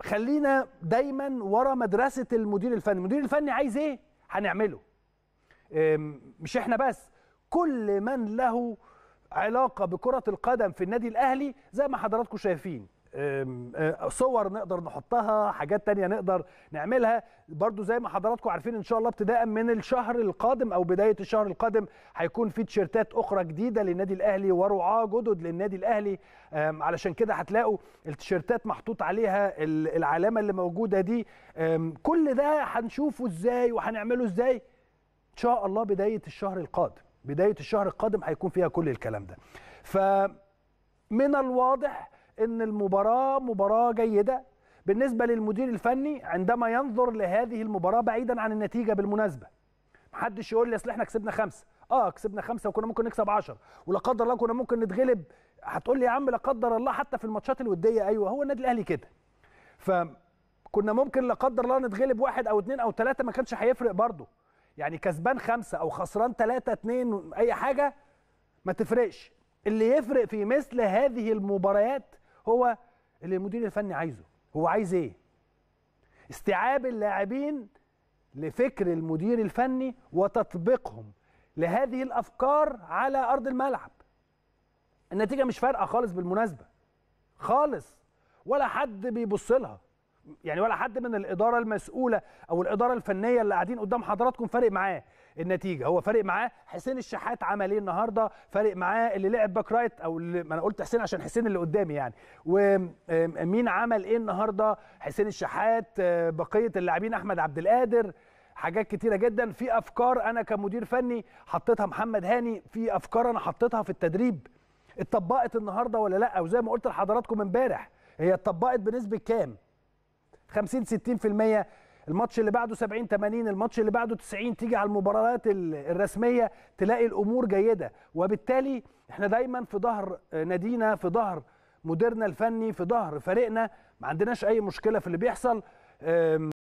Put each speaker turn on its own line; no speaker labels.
خلينا دايما ورا مدرسه المدير الفني المدير الفني عايز ايه هنعمله مش احنا بس كل من له علاقه بكره القدم في النادي الاهلي زي ما حضراتكم شايفين آه، صور نقدر نحطها حاجات تانية نقدر نعملها برضو زي ما حضراتكم عارفين ان شاء الله ابتداء من الشهر القادم او بداية الشهر القادم هيكون في تيشيرتات اخرى جديدة للنادي الاهلي ورعاة جدد للنادي الاهلي علشان كده هتلاقوا التيشيرتات محطوط عليها العلامة اللي موجودة دي كل ده هنشوفه ازاي وهنعمله ازاي ان شاء الله بداية الشهر القادم بداية الشهر القادم هيكون فيها كل الكلام ده فمن الواضح ان المباراه مباراه جيده بالنسبه للمدير الفني عندما ينظر لهذه المباراه بعيدا عن النتيجه بالمناسبه محدش يقول لي اصل احنا كسبنا خمسه اه كسبنا خمسه وكنا ممكن نكسب 10 ولا قدر الله كنا ممكن نتغلب هتقول لي يا عم لا قدر الله حتى في الماتشات الوديه ايوه هو النادي الاهلي كده فكنا ممكن لا قدر الله نتغلب واحد او اثنين او ثلاثه ما كانش هيفرق برضه يعني كسبان خمسه او خسران ثلاثه اثنين اي حاجه ما تفرقش اللي يفرق في مثل هذه المباريات هو اللي المدير الفني عايزه هو عايز ايه استيعاب اللاعبين لفكر المدير الفني وتطبيقهم لهذه الافكار على ارض الملعب النتيجه مش فارقه خالص بالمناسبه خالص ولا حد بيبص لها يعني ولا حد من الاداره المسؤوله او الاداره الفنيه اللي قاعدين قدام حضراتكم فارق معاه النتيجه هو فارق معاه حسين الشحات عمل ايه النهارده فارق معاه اللي لعب باك رايت او اللي ما انا قلت حسين عشان حسين اللي قدامي يعني ومين عمل ايه النهارده حسين الشحات بقيه اللاعبين احمد عبد القادر حاجات كتيره جدا في افكار انا كمدير فني حطيتها محمد هاني في افكار انا حطيتها في التدريب اتطبقت النهارده ولا لا وزي ما قلت لحضراتكم امبارح هي اتطبقت بنسبه كام 50 60% الماتش اللي بعده 70 80 الماتش اللي بعده 90 تيجي على المباريات الرسميه تلاقي الامور جيده وبالتالي احنا دايما في ظهر نادينا في ظهر مديرنا الفني في ظهر فريقنا ما عندناش اي مشكله في اللي بيحصل